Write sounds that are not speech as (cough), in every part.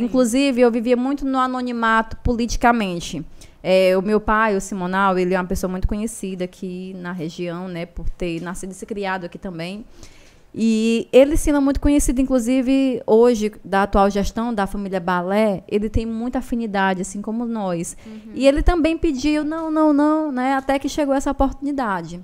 Inclusive, eu vivia muito no anonimato politicamente. É, o meu pai, o Simonal, ele é uma pessoa muito conhecida aqui na região, né, por ter nascido e se criado aqui também. E ele não muito conhecido, inclusive hoje, da atual gestão da família Balé, ele tem muita afinidade, assim como nós. Uhum. E ele também pediu, não, não, não, né, até que chegou essa oportunidade.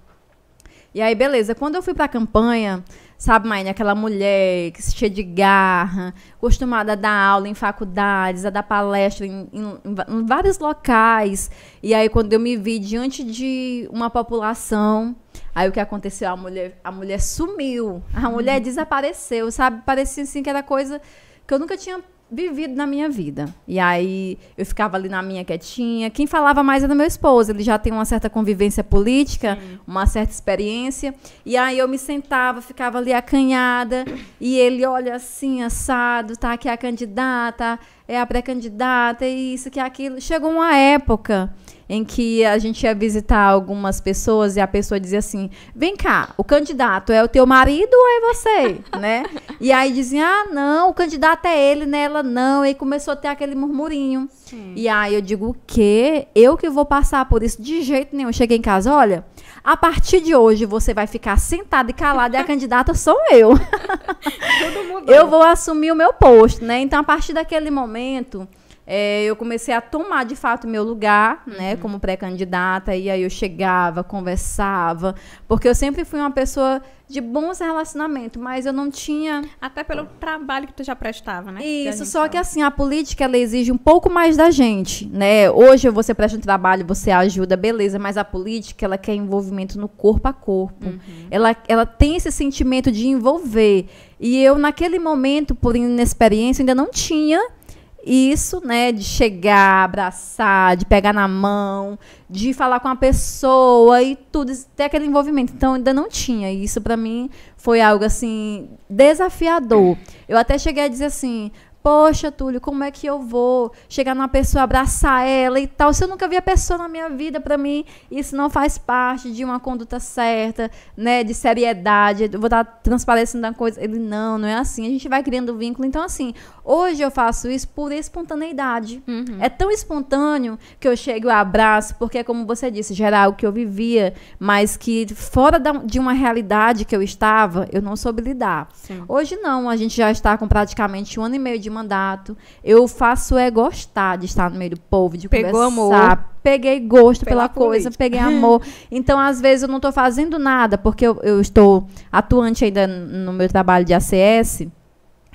E aí, beleza. Quando eu fui pra campanha, sabe, Maine, aquela mulher que se cheia de garra, acostumada a dar aula em faculdades, a dar palestra em, em, em vários locais. E aí, quando eu me vi diante de uma população, aí o que aconteceu? A mulher, a mulher sumiu. A mulher uhum. desapareceu, sabe? Parecia assim que era coisa que eu nunca tinha vivido na minha vida. E aí eu ficava ali na minha quietinha. Quem falava mais era meu esposo, ele já tem uma certa convivência política, Sim. uma certa experiência. E aí eu me sentava, ficava ali acanhada, e ele olha assim, assado, tá aqui a candidata, é a pré-candidata, e é isso, que é aquilo. Chegou uma época em que a gente ia visitar algumas pessoas e a pessoa dizia assim: vem cá, o candidato é o teu marido ou é você? (laughs) né? E aí dizia: ah, não, o candidato é ele, né? Ela não. E começou a ter aquele murmurinho. Sim. E aí eu digo: o quê? Eu que vou passar por isso de jeito nenhum. Eu cheguei em casa, olha. A partir de hoje você vai ficar sentada e calada e a candidata sou eu. (laughs) Tudo mudou. Eu vou assumir o meu posto, né? Então a partir daquele momento, é, eu comecei a tomar de fato meu lugar, né, uhum. como pré-candidata, e aí eu chegava, conversava, porque eu sempre fui uma pessoa de bons relacionamentos, mas eu não tinha. Até pelo trabalho que tu já prestava, né? Isso, só fala. que assim, a política ela exige um pouco mais da gente, né? Hoje você presta um trabalho, você ajuda, beleza, mas a política ela quer envolvimento no corpo a corpo. Uhum. Ela, ela tem esse sentimento de envolver. E eu, naquele momento, por inexperiência, ainda não tinha isso, né, de chegar, abraçar, de pegar na mão, de falar com a pessoa e tudo, ter aquele envolvimento. Então ainda não tinha. E isso para mim foi algo assim desafiador. Eu até cheguei a dizer assim: Poxa, Túlio, como é que eu vou chegar numa pessoa, abraçar ela e tal? Se eu nunca vi a pessoa na minha vida, para mim, isso não faz parte de uma conduta certa, né? De seriedade. Eu vou estar transparecendo uma coisa. Ele, não, não é assim. A gente vai criando vínculo. Então, assim, hoje eu faço isso por espontaneidade. Uhum. É tão espontâneo que eu chego e abraço, porque, é como você disse, geral, que eu vivia, mas que fora da, de uma realidade que eu estava, eu não soube lidar. Sim. Hoje não, a gente já está com praticamente um ano e meio de mandato. Eu faço é gostar de estar no meio do povo, de Pegou conversar. Amor. Peguei gosto pela, pela coisa, peguei (laughs) amor. Então, às vezes, eu não estou fazendo nada, porque eu, eu estou atuante ainda no meu trabalho de ACS.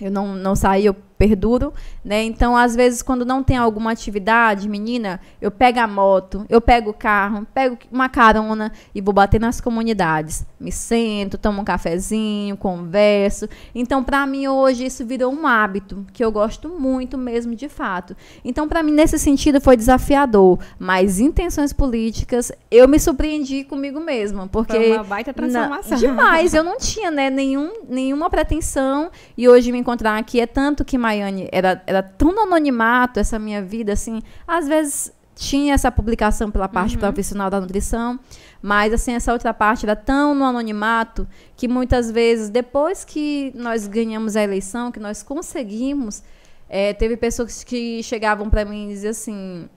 Eu não, não saí, eu perduro, né? Então, às vezes, quando não tem alguma atividade, menina, eu pego a moto, eu pego o carro, pego uma carona e vou bater nas comunidades. Me sento, tomo um cafezinho, converso. Então, para mim, hoje, isso virou um hábito que eu gosto muito mesmo, de fato. Então, para mim, nesse sentido, foi desafiador. Mas intenções políticas, eu me surpreendi comigo mesma, porque... Foi uma baita transformação. Na, demais, eu não tinha, né, nenhum, nenhuma pretensão e hoje me encontrar aqui é tanto que mais Maiane, era, era tão no anonimato essa minha vida, assim, às vezes tinha essa publicação pela parte uhum. profissional da nutrição, mas assim essa outra parte era tão no anonimato que muitas vezes depois que nós ganhamos a eleição, que nós conseguimos, é, teve pessoas que chegavam para mim e diziam assim: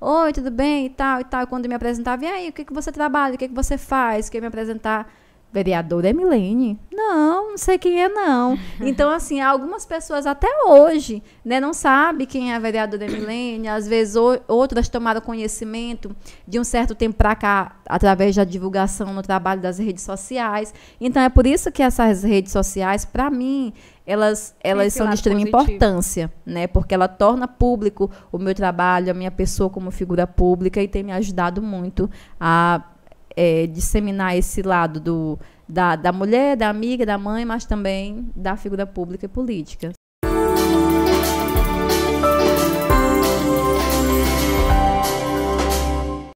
"Oi, tudo bem?" e tal e tal, quando me apresentava: "E aí, o que que você trabalha? O que que você faz?" quer me apresentar vereadora é Milene. Não, não sei quem é, não. (laughs) Então, assim, algumas pessoas até hoje né, não sabem quem é a vereadora Milene. Às vezes, o, outras tomaram conhecimento de um certo tempo para cá, através da divulgação no trabalho das redes sociais. Então, é por isso que essas redes sociais, para mim, elas, elas são de extrema positivo. importância, né? Porque ela torna público o meu trabalho, a minha pessoa como figura pública e tem me ajudado muito a é, disseminar esse lado do, da, da mulher, da amiga, da mãe, mas também da figura pública e política.